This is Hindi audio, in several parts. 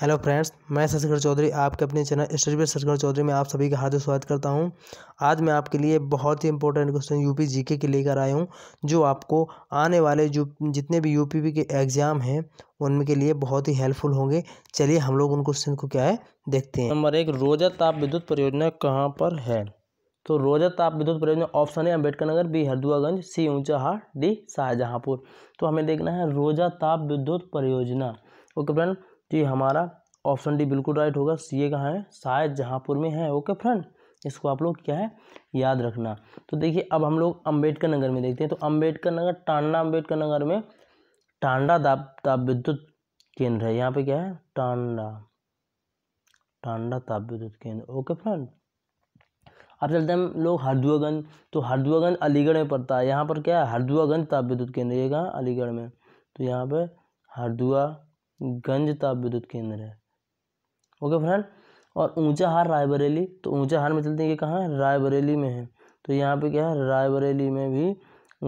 हेलो फ्रेंड्स मैं शशिकर चौधरी आपके अपने चैनल स्टडी शशिकर चौधरी में आप सभी का हार्दिक स्वागत करता हूं आज मैं आपके लिए बहुत ही इंपॉर्टेंट क्वेश्चन यूपी जीके के लेकर आया हूं जो आपको आने वाले जो जितने भी यूपी के एग्ज़ाम हैं उनके लिए बहुत ही हेल्पफुल होंगे चलिए हम लोग उन क्वेश्चन को क्या है देखते हैं नंबर एक रोजा ताप विद्युत परियोजना कहाँ पर है तो रोजा ताप विद्युत परियोजना ऑप्शन है Ambedkar Nagar B Harduaganj C Unchahar D Shahjahanpur तो हमें देखना है रोजा ताप विद्युत परियोजना ओके फ्रेंड तो ये हमारा ऑप्शन डी बिल्कुल राइट होगा सी ए कहाँ है शायद जहाँपुर में है ओके फ्रेंड इसको आप लोग क्या है याद रखना तो देखिए अब हम लोग अम्बेडकर नगर में देखते हैं तो अम्बेडकर नगर टांडा अम्बेडकर नगर में टांडा ताप ताप विद्युत केंद्र है यहाँ पे क्या है टांडा टांडा ताप विद्युत केंद्र ओके फ्रेंड अब चलते हैं लोग हरदुआगंज तो हरदुआगंज अलीगढ़ में पड़ता है यहाँ पर क्या है हरदुआगंज ताप विद्युत केंद्र ये कहाँ अलीगढ़ में तो यहाँ पर हरदुआ गंज ताप विद्युत केंद्र है ओके फ्रेंड और ऊंचा हार रायबरेली तो ऊंचा हार में चलते हैं ये कहाँ रायबरेली में है तो यहाँ पे क्या है रायबरेली में भी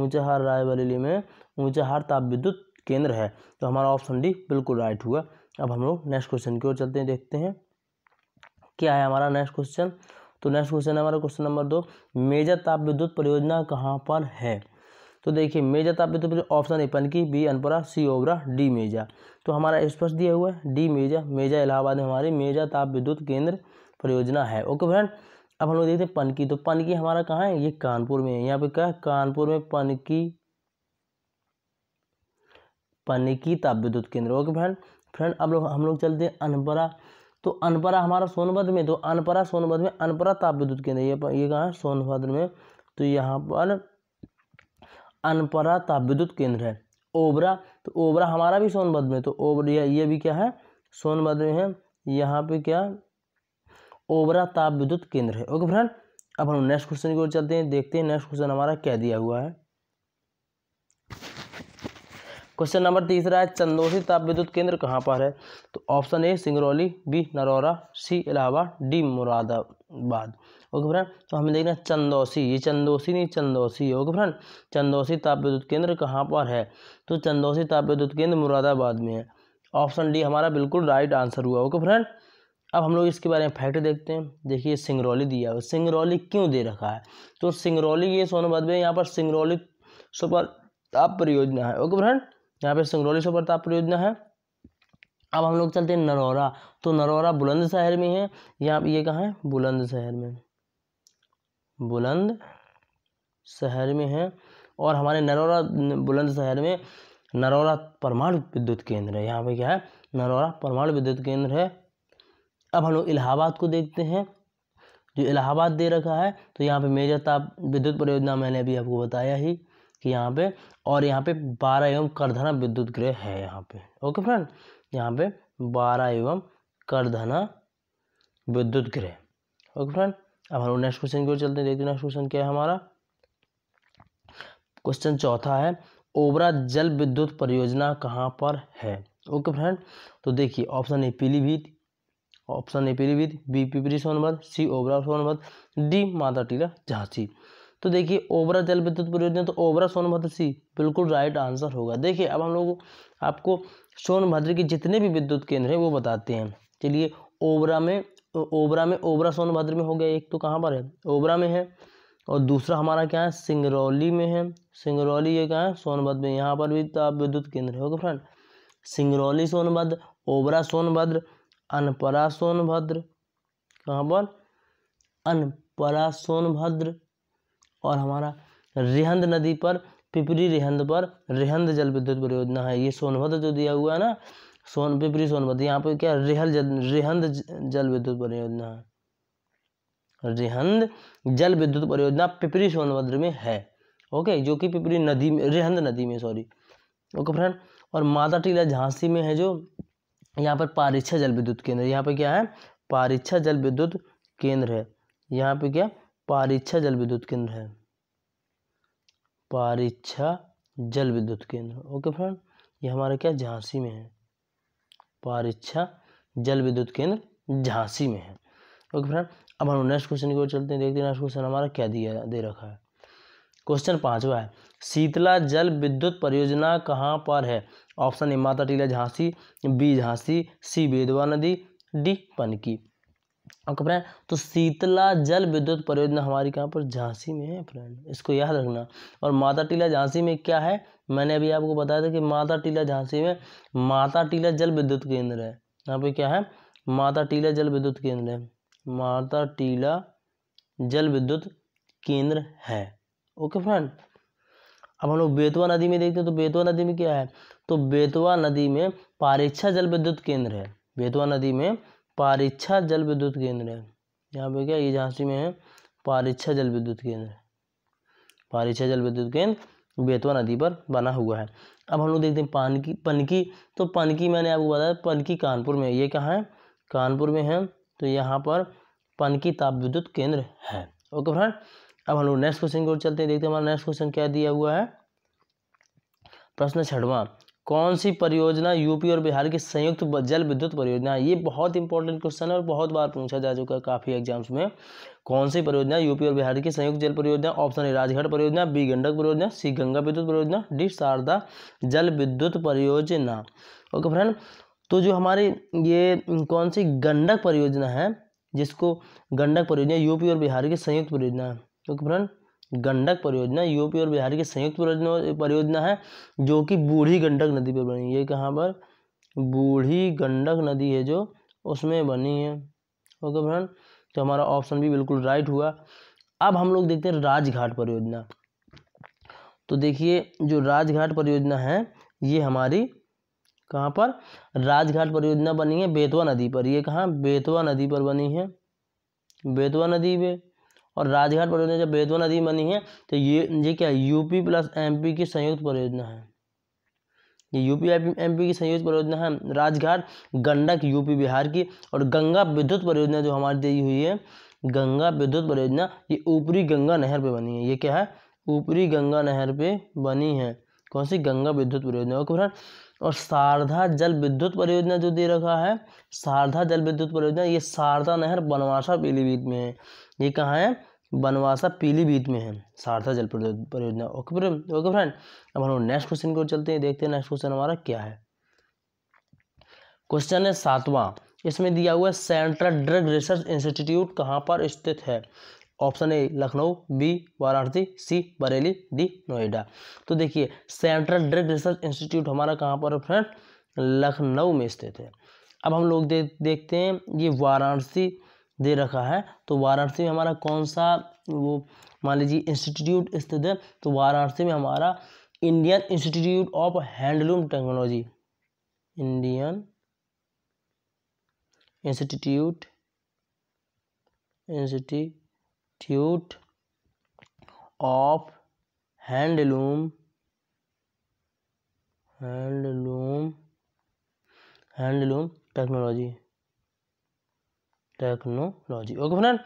ऊंचा हार रायबरेली में ऊंचा हार ताप विद्युत केंद्र है तो हमारा ऑप्शन डी बिल्कुल राइट हुआ अब हम लोग नेक्स्ट क्वेश्चन की ओर चलते हैं देखते हैं क्या है हमारा नेक्स्ट क्वेश्चन तो नेक्स्ट क्वेश्चन है हमारा क्वेश्चन नंबर दो मेजर ताप विद्युत परियोजना कहाँ पर है तो देखिए मेजा तापित तो ऑप्शन ए की B Anpara C Obra D Meja तो हमारा स्पष्ट दिया हुआ है डी मेजा मेजा इलाहाबाद में हमारी मेजा ताप विद्युत केंद्र परियोजना है ओके फ्रेंड अब हम लोग देखते हैं पनकी तो पनकी हमारा कहाँ है ये कानपुर में है यहाँ पे क्या है कानपुर में पनकी पनकी ताप विद्युत केंद्र ओके फ्रेंड फ्रेंड अब लोग हम लोग चलते हैं अनपरा तो अनपरा हमारा सोनभद्र में तो अनपरा सोनभद्र में अनपरा ताप विद्युत केंद्र ये ये कहाँ है सोनभद्र में तो यहाँ पर अनपरा विद्युत केंद्र है ओबरा तो ओबरा हमारा भी सोनभद्र में तो ओबरा ये भी क्या है सोनभद्र में है यहाँ पे क्या ओबरा ताप विद्युत केंद्र है ओके फ्रेंड अब हम नेक्स्ट क्वेश्चन की ओर चलते हैं देखते हैं नेक्स्ट क्वेश्चन हमारा क्या दिया हुआ है क्वेश्चन नंबर तीसरा है चंदोसी ताप विद्युत केंद्र कहाँ पर है तो option A Singrauli B Narora C Allahabad D Moradabad okay friend तो हमें देखना है चंदौसी ये चंदौसी नहीं चंदौसी ओके फ्रेंड चंदौसी ताप विद्युत केंद्र कहाँ पर है तो चंदौसी ताप विद्युत केंद्र मुरादाबाद में है ऑप्शन डी हमारा बिल्कुल राइट आंसर हुआ ओके फ्रेंड अब हम लोग इसके बारे में फैक्ट देखते हैं देखिए सिंगरौली दिया हुआ सिंगरौली क्यों दे रखा है तो सिंगरौली ये सोनभद्र में यहाँ पर सिंगरौली सुपर ताप परियोजना है ओके फ्रेंड यहाँ पर सिंगरौली सुपर ताप परियोजना है अब हम लोग चलते हैं नरौरा तो नरौरा शहर में है यहाँ ये कहाँ है बुलंद शहर में बुलंद शहर में है और हमारे नरौरा बुलंद शहर में नरौरा परमाणु विद्युत केंद्र है यहाँ पे क्या है नरौरा परमाणु विद्युत केंद्र है अब हम लोग इलाहाबाद को देखते हैं जो इलाहाबाद दे रखा है तो यहाँ पे मेजर ताप विद्युत परियोजना मैंने अभी आपको बताया ही कि यहाँ पे और यहाँ पे बारह एवं करधना विद्युत गृह है यहाँ पे ओके फ्रेंड यहाँ पे बारह एवं करधना विद्युत गृह ओके फ्रेंड अब हम नेक्स्ट क्वेश्चन की ओर चलते हैं देखते हैं नेक्स्ट क्वेश्चन क्या है हमारा क्वेश्चन चौथा है ओबरा जल विद्युत परियोजना कहाँ पर है ओके फ्रेंड तो देखिए option A Pilibhit option A Pilibhit B Pipri Sonbhadra C Obra Sonbhadra D Mata Tila Jhansi तो देखिए ओबरा जल विद्युत परियोजना तो ओबरा सोनभद्र सी बिल्कुल राइट आंसर होगा देखिए अब हम लोग आपको सोनभद्र के जितने भी विद्युत केंद्र हैं वो बताते हैं चलिए ओबरा में ओबरा में ओबरा सोनभद्र में हो गया एक तो कहाँ पर है ओबरा में है और दूसरा हमारा क्या है सिंगरौली में है सिंगरौली ये क्या है सोनभद्र में यहाँ पर भी ताप तो विद्युत केंद्र है ओके फ्रेंड सिंगरौली सोनभद्र ओबरा सोनभद्र अनपरा सोनभद्र कहाँ पर अनपरा सोनभद्र और हमारा रिहंद नदी पर पिपरी रिहंद पर रिहंद जल विद्युत परियोजना है ये सोनभद्र जो दिया हुआ है ना सोन पिपरी सोनभद्र यहाँ पे क्या रिहल जल रिहंद जल विद्युत परियोजना है रिहंद जल विद्युत परियोजना पिपरी सोनभद्र में है ओके जो कि पिपरी नदी में रिहंद नदी में सॉरी ओके फ्रेंड और माता टीला झांसी में है जो यहाँ पर पारिच्छा जल विद्युत केंद्र यहाँ पे क्या है पारिच्छा जल विद्युत केंद्र है यहाँ पे क्या पारिच्छा जल विद्युत केंद्र है पारिछा जल विद्युत केंद्र ओके फ्रेंड ये हमारे क्या झांसी में है पारिछा जल विद्युत केंद्र झांसी में है ओके फ्रेंड अब हम नेक्स्ट क्वेश्चन की ओर चलते हैं देखते हैं नेक्स्ट क्वेश्चन हमारा क्या दिया दे रखा है क्वेश्चन पांचवा है शीतला जल विद्युत परियोजना कहाँ पर है option A Mata Tila Jhansi B Jhansi C Betwa नदी डी पनकी आपका तो शीतला जल विद्युत परियोजना हमारी कहाँ पर झांसी में है फ्रेंड इसको याद रखना और माता टीला झांसी में क्या है मैंने अभी आपको बताया था कि माता टीला झांसी में माता टीला जल विद्युत केंद्र है यहाँ पे क्या है माता टीला जल विद्युत केंद्र है माता टीला जल विद्युत केंद्र है ओके फ्रेंड अब हम लोग बेतवा नदी में देखते हैं तो बेतवा नदी में क्या है तो बेतवा नदी में पारेक्षा जल विद्युत केंद्र है बेतवा नदी में पारिच्छा जल विद्युत केंद्र है यहाँ पे क्या ये झांसी में है पारिच्छा जल विद्युत केंद्र पारिच्छा जल विद्युत केंद्र बेतवा नदी पर बना हुआ है अब हम लोग देखते हैं पानकी पनकी तो पनकी मैंने आपको बताया पनकी कानपुर में ये कहाँ है कानपुर में है तो यहाँ पर पनकी ताप विद्युत केंद्र है ओके फ्रेंड अब हम लोग नेक्स्ट क्वेश्चन की ओर चलते हैं देखते हैं हमारा नेक्स्ट क्वेश्चन क्या दिया हुआ है प्रश्न छठवा कौन सी परियोजना यूपी और बिहार की संयुक्त जल विद्युत परियोजना ये बहुत इंपॉर्टेंट क्वेश्चन है और बहुत बार पूछा जा चुका है काफ़ी एग्जाम्स में कौन सी परियोजना यूपी और बिहार की संयुक्त जल परियोजना ऑप्शन ए राजघाट परियोजना बी गंडक परियोजना सी गंगा विद्युत परियोजना डी शारदा जल विद्युत परियोजना ओके फ्रेंड तो जो हमारी ये कौन सी गंडक परियोजना है जिसको गंडक परियोजना यूपी और बिहार की संयुक्त परियोजना है ओके फ्रेंड गंडक परियोजना यूपी और बिहार की संयुक्त परियोजना है जो कि बूढ़ी गंडक नदी पर बनी है कहाँ पर बूढ़ी गंडक नदी है जो उसमें बनी है ओके फ्रेंड तो हमारा ऑप्शन भी बिल्कुल राइट हुआ अब हम लोग देखते हैं राजघाट परियोजना तो देखिए जो राजघाट परियोजना है ये हमारी कहाँ पर राजघाट परियोजना बनी है बेतवा नदी पर ये कहाँ बेतवा नदी पर बनी है बेतवा नदी पर और राजघाट परियोजना जब बेतवा नदी बनी है तो ये ये क्या है यूपी प्लस एमपी की संयुक्त परियोजना है ये यूपी एमपी की संयुक्त परियोजना है राजघाट गंडक यूपी बिहार की और गंगा विद्युत परियोजना जो हमारी दी हुई है गंगा विद्युत परियोजना ये ऊपरी गंगा नहर पर बनी है ये क्या है ऊपरी गंगा नहर पर बनी है कौन सी गंगा विद्युत परियोजना ओके फ्रेंड और शारदा जल विद्युत परियोजना जो दे रखा है शारदा जल विद्युत परियोजना ये शारदा नहर बनवासा पीलीभीत में है ये कहाँ है बनवासा पीलीभीत में है शारदा जल परियोजना ओके ओके फ्रेंड अब हम नेक्स्ट क्वेश्चन को चलते हैं देखते हैं नेक्स्ट क्वेश्चन हमारा क्या है क्वेश्चन है सातवां इसमें दिया हुआ है सेंट्रल ड्रग रिसर्च इंस्टीट्यूट कहाँ पर स्थित है option A Lucknow B Varanasi C Bareilly D Noida तो देखिए सेंट्रल ड्रग रिसर्च इंस्टीट्यूट हमारा कहाँ पर फ्रेंड लखनऊ में स्थित है अब हम लोग दे, देखते हैं ये वाराणसी दे रखा है तो वाराणसी में हमारा कौन सा वो मान लीजिए इंस्टीट्यूट स्थित है तो वाराणसी में हमारा Indian institute of handloom technology Indian institute institute institute of handloom handloom handloom technology technology okay friend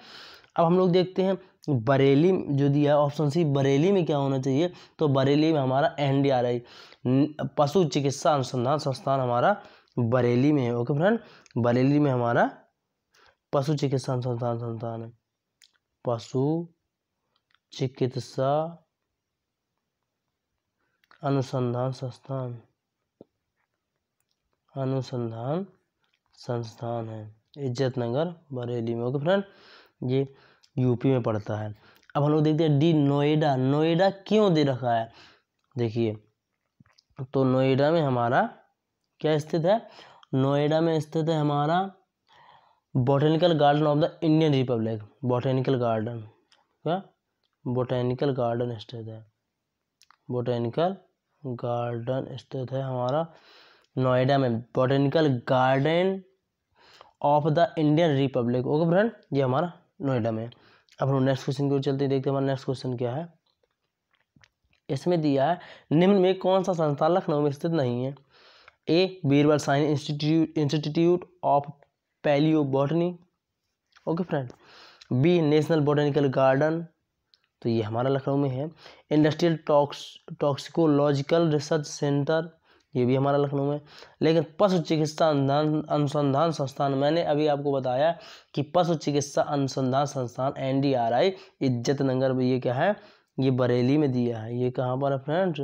अब हम लोग देखते हैं बरेली जो दिया ऑप्शन सी बरेली में क्या होना चाहिए तो बरेली में हमारा एन डी आर आई पशु चिकित्सा अनुसंधान संस्थान हमारा बरेली में है ओके फ्रेंड बरेली में हमारा पशु चिकित्सा अनुसंधान संस्थान है पशु चिकित्सा अनुसंधान संस्थान अनुसंधान संस्थान है इज्जत नगर बरेली में ओके फ्रेंड ये यूपी में पड़ता है अब हम लोग देखते हैं डी नोएडा नोएडा क्यों दे रखा है देखिए तो नोएडा में हमारा क्या स्थित है नोएडा में स्थित है हमारा botanical garden of the Indian republic botanical garden क्या बोटेनिकल गार्डन स्थित है बोटेनिकल गार्डन स्थित है हमारा नोएडा में botanical garden of the Indian republic okay friend ये हमारा नोएडा में अब हम नेक्स्ट क्वेश्चन की ओर चलते हैं देखते हैं हमारा नेक्स्ट क्वेश्चन क्या है इसमें दिया है निम्न में कौन सा संस्थान लखनऊ में स्थित नहीं है A Birbal science institute institute of palaeo botany okay friend B national botanical garden तो ये हमारा लखनऊ में है industrial tox toxicological research centre ये भी हमारा लखनऊ में लेकिन पशु चिकित्सा अनुसंधान संस्थान मैंने अभी आपको बताया कि पशु चिकित्सा अनुसंधान संस्थान एन डी आर आई इज्जत नगर ये क्या है ये बरेली में दिया है ये कहाँ पर है फ्रेंड्स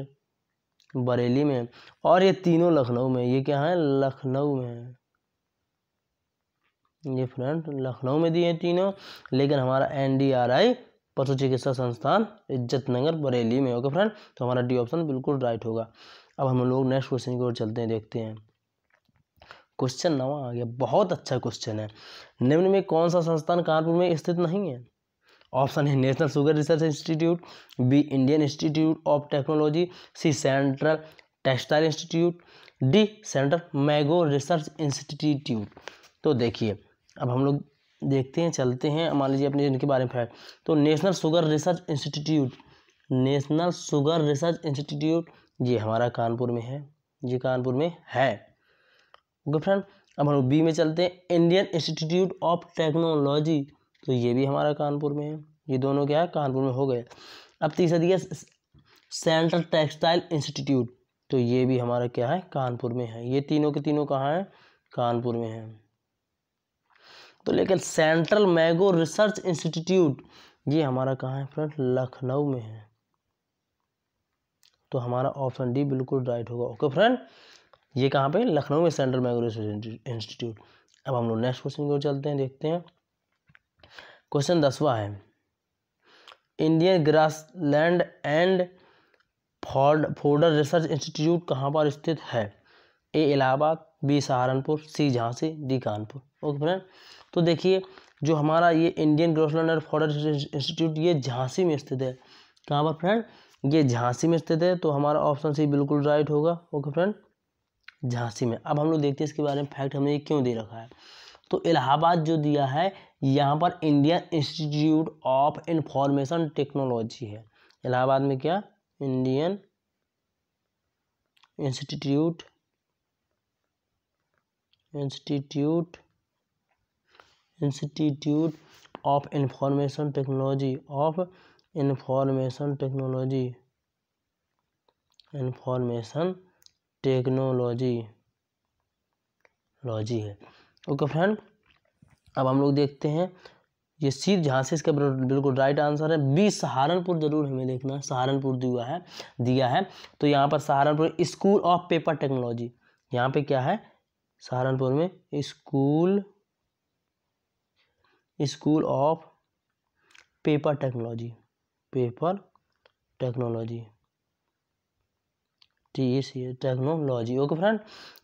बरेली में और ये तीनों लखनऊ में ये क्या है लखनऊ में है ये फ्रेंड लखनऊ में दिए हैं तीनों लेकिन हमारा एन डी आर आई पशु चिकित्सा संस्थान इज्जत नगर बरेली में ओके फ्रेंड तो हमारा डी ऑप्शन बिल्कुल राइट होगा अब हम लोग नेक्स्ट क्वेश्चन की ओर चलते हैं देखते हैं क्वेश्चन नवा आ गया बहुत अच्छा क्वेश्चन है निम्न में कौन सा संस्थान कानपुर में स्थित नहीं है ऑप्शन है national sugar research institute B Indian institute of technology C central textile institute D central mango research institute तो देखिए अब हम लोग देखते हैं चलते हैं मान लीजिए अपने इनके बारे में फैक्ट तो national sugar research institute national sugar research institute ये हमारा कानपुर में है ये कानपुर में है ओके फ्रेंड अब हम बी में चलते हैं इंडियन इंस्टीट्यूट ऑफ टेक्नोलॉजी तो ये भी हमारा कानपुर में है ये दोनों क्या है कानपुर में हो गए अब तीसरा दिया सेंट्रल टेक्सटाइल इंस्टीट्यूट तो ये भी हमारा क्या है कानपुर में है ये तीनों के तीनों कहाँ हैं कानपुर में है तो लेकिन सेंट्रल मैगो रिसर्च इंस्टीट्यूट ये हमारा कहाँ है फ्रेंड लखनऊ में है तो हमारा ऑप्शन डी बिल्कुल राइट होगा ओके फ्रेंड ये कहाँ पे लखनऊ में सेंट्रल मैगो रिसर्च इंस्टीट्यूट अब हम लोग नेक्स्ट क्वेश्चन की ओर चलते हैं देखते हैं क्वेश्चन दसवा है Indian grassland and ford fodder research institute कहाँ पर स्थित है A Allahabad B Saharanpur C Jhansi D Kanpur okay friend तो देखिए जो हमारा ये Indian grassland and forest institute ये झांसी में स्थित है कहाँ पर फ्रेंड ये झांसी में स्थित है तो हमारा ऑप्शन सी बिल्कुल राइट होगा ओके फ्रेंड झांसी में अब हम लोग देखते हैं इसके बारे में फैक्ट हमने ये क्यों दे रखा है तो इलाहाबाद जो दिया है यहाँ पर Indian institute of information technology है इलाहाबाद में क्या Indian institute institute institute of information technology of information technology information technology logy है ओके फ्रेंड अब हम लोग देखते हैं ये सीध जहाँ से इसका बिल्कुल राइट आंसर है बी सहारनपुर जरूर हमें देखना है सहारनपुर दिया है दिया है तो यहाँ पर Saharanpur school of paper technology यहाँ पे क्या है सहारनपुर में school school of paper technology paper technology T C technology okay friend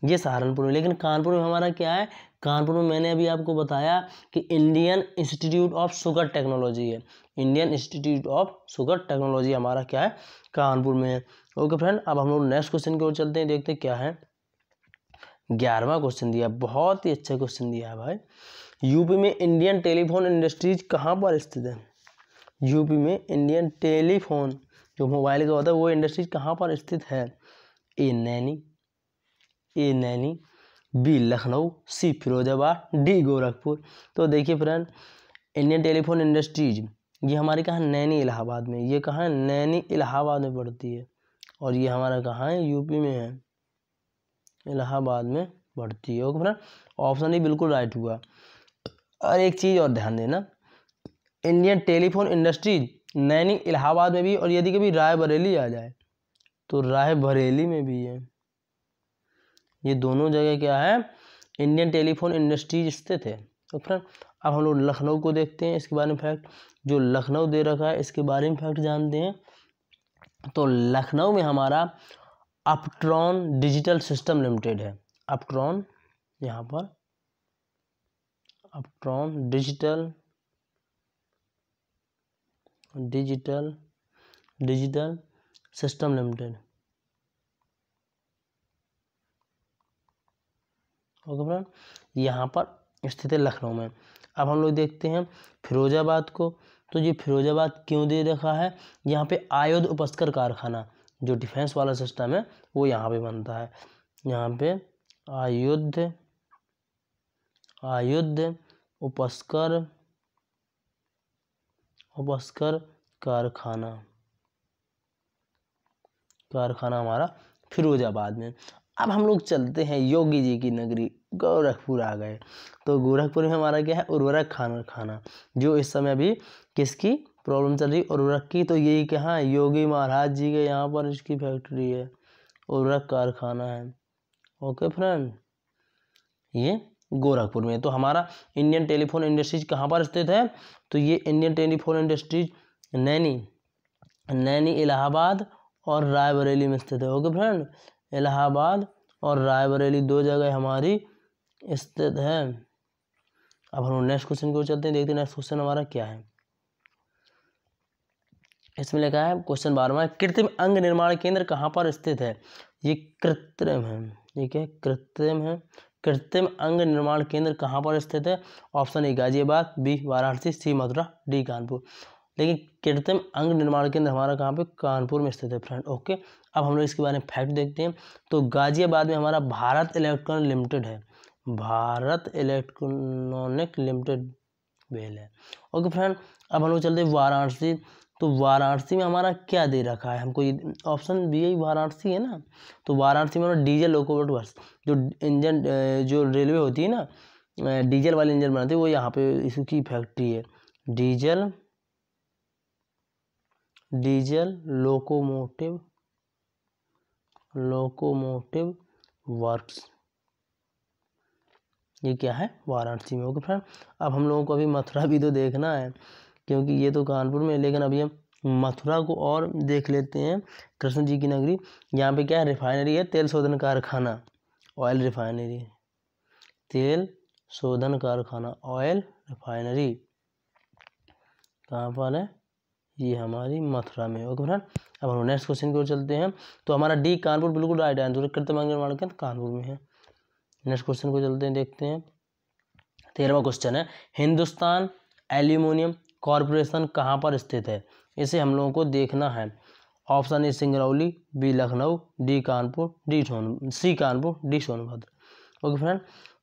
ये सहारनपुर में लेकिन कानपुर में हमारा क्या है कानपुर में मैंने अभी आपको बताया कि Indian institute of sugar technology है Indian institute of sugar technology हमारा क्या है कानपुर में है ओके फ्रेंड अब हम लोग नेक्स्ट क्वेश्चन की ओर चलते हैं देखते हैं क्या है ग्यारहवा क्वेश्चन दिया बहुत ही अच्छा क्वेश्चन दिया है भाई यूपी में इंडियन टेलीफोन इंडस्ट्रीज कहाँ पर स्थित है यूपी में इंडियन टेलीफोन जो मोबाइल का होता है वो इंडस्ट्रीज कहाँ पर स्थित है A Naini A Naini B Lucknow C Firozabad D Gorakhpur तो देखिए फ्रेंड इंडियन टेलीफोन इंडस्ट्रीज ये हमारे कहाँ नैनी इलाहाबाद में ये कहाँ नैनी इलाहाबाद में पड़ती है और ये हमारा कहाँ है यूपी में है इलाहाबाद में पड़ती है ओके फ्रेंड ऑप्शन ही बिल्कुल राइट हुआ और एक चीज़ और ध्यान देना Indian telephone industries Naini Allahabad में भी और यदि कभी राय बरेली आ जाए तो राय बरेली में भी है ये दोनों जगह क्या है इंडियन टेलीफोन इंडस्ट्रीज स्थित है तो फ्रेंड अब हम लोग लखनऊ को देखते हैं इसके बारे में फैक्ट जो लखनऊ दे रखा है इसके बारे में फैक्ट जानते हैं तो लखनऊ में हमारा अपट्रॉन डिजिटल सिस्टम लिमिटेड है अपट्रॉन यहाँ पर Uptron digital digital digital system limited okay friend यहाँ पर स्थित है लखनऊ में अब हम लोग देखते हैं फिरोजाबाद को तो ये फिरोजाबाद क्यों दे रखा है यहाँ पे आयोध उपस्कर कारखाना जो डिफेंस वाला सिस्टम है वो यहाँ पे बनता है यहाँ पे आयुध आयुध उपस्कर उपस्कर कारखाना कारखाना हमारा फिरोजाबाद में अब हम लोग चलते हैं योगी जी की नगरी गोरखपुर आ गए तो गोरखपुर में हमारा क्या है उर्वरक खाना खाना जो इस समय अभी किसकी प्रॉब्लम चल रही उर्वरक की तो यही कहाँ योगी महाराज जी के यहाँ पर इसकी फैक्ट्री है उर्वरक कारखाना है ओके फ्रेंड ये गोरखपुर में तो हमारा इंडियन टेलीफोन इंडस्ट्रीज कहाँ पर स्थित है तो ये Indian telephone industries Naini Naini Allahabad और रायबरेली में स्थित है ओके फ्रेंड इलाहाबाद और रायबरेली दो जगह हमारी स्थित है अब हम नेक्स्ट क्वेश्चन की ओर चलते हैं देखते हैं नेक्स्ट क्वेश्चन हमारा क्या है इसमें लिखा है क्वेश्चन बारहवा कृत्रिम अंग निर्माण केंद्र कहाँ पर स्थित है ये कृत्रिम है ये क्या कृत्रिम है कृत्रिम अंग निर्माण केंद्र कहाँ पर स्थित है option A Ghaziabad B Varanasi C Mathura D Kanpur लेकिन कृत्रिम अंग निर्माण केंद्र हमारा कहाँ पे कानपुर में स्थित है फ्रेंड ओके अब हम लोग इसके बारे में फैक्ट देखते हैं तो गाजियाबाद में हमारा भारत इलेक्ट्रॉनिक लिमिटेड है भारत इलेक्ट्रॉनिक लिमिटेड वेल है ओके फ्रेंड अब हम लोग चलते हैं वाराणसी तो वाराणसी में हमारा क्या दे रखा है हमको ये ऑप्शन बी है वाराणसी है ना तो वाराणसी में हमारा डीजल लोकोमोट जो इंजन जो रेलवे होती है ना डीजल वाले इंजन बनाते हैं वो यहाँ पे इसकी फैक्ट्री है diesel diesel locomotive locomotive works ये क्या है वाराणसी में ओके फ्रेंड अब हम लोगों को अभी मथुरा भी तो देखना है क्योंकि ये तो कानपुर में लेकिन अभी हम मथुरा को और देख लेते हैं कृष्ण जी की नगरी यहाँ पे क्या है रिफाइनरी है तेल शोधन कारखाना ऑयल रिफाइनरी तेल शोधन कारखाना ऑयल रिफाइनरी कहाँ पर है ये हमारी मथुरा में ओके फ्रेंड अब हम नेक्स्ट क्वेश्चन की ओर चलते हैं तो हमारा डी कानपुर बिल्कुल राइट आंसर कृतम निर्माण के कानपुर में है नेक्स्ट क्वेश्चन को चलते हैं देखते हैं तेरहवा क्वेश्चन है हिंदुस्तान एल्यूमिनियम कॉरपोरेशन कहाँ पर स्थित है इसे हम लोगों को देखना है option A Singrauli B Lucknow D Kanpur D Son C Kanpur D Sonbhadra okay friend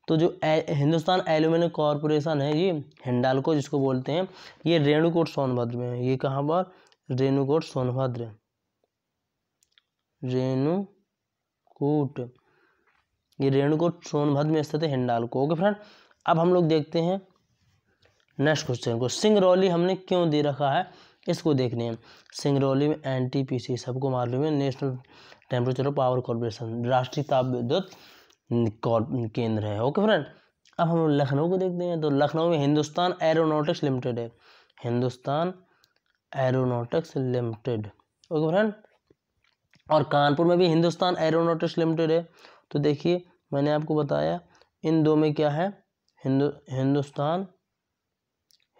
तो जो ए, हिंदुस्तान एल्यूमिनियम कॉरपोरेशन है ये हिंडालको जिसको बोलते हैं ये रेणुकोट सोनभद्र में है ये कहाँ पर रेणुकोट सोनभद्र रेणुकूट ये रेणुकोट सोनभद्र में स्थित है हिंडालको ओके फ्रेंड अब हम लोग देखते हैं नेक्स्ट क्वेश्चन को सिंगरौली हमने क्यों दे रखा है इसको देखने हैं सिंगरौली में एन टी पी सी सबको मालूम है national temperature of power corporation राष्ट्रीय ताप विद्युत केंद्र है ओके फ्रेंड अब हम लखनऊ को देखते हैं तो लखनऊ में हिंदुस्तान एरोनोटिक्स लिमिटेड है Hindustan aeronautics limited okay friend और कानपुर में भी हिंदुस्तान एरोनोटिक्स लिमिटेड है तो देखिए मैंने आपको बताया इन दो में क्या है हिंदु हिंदुस्तान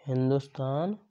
हिंदुस्तान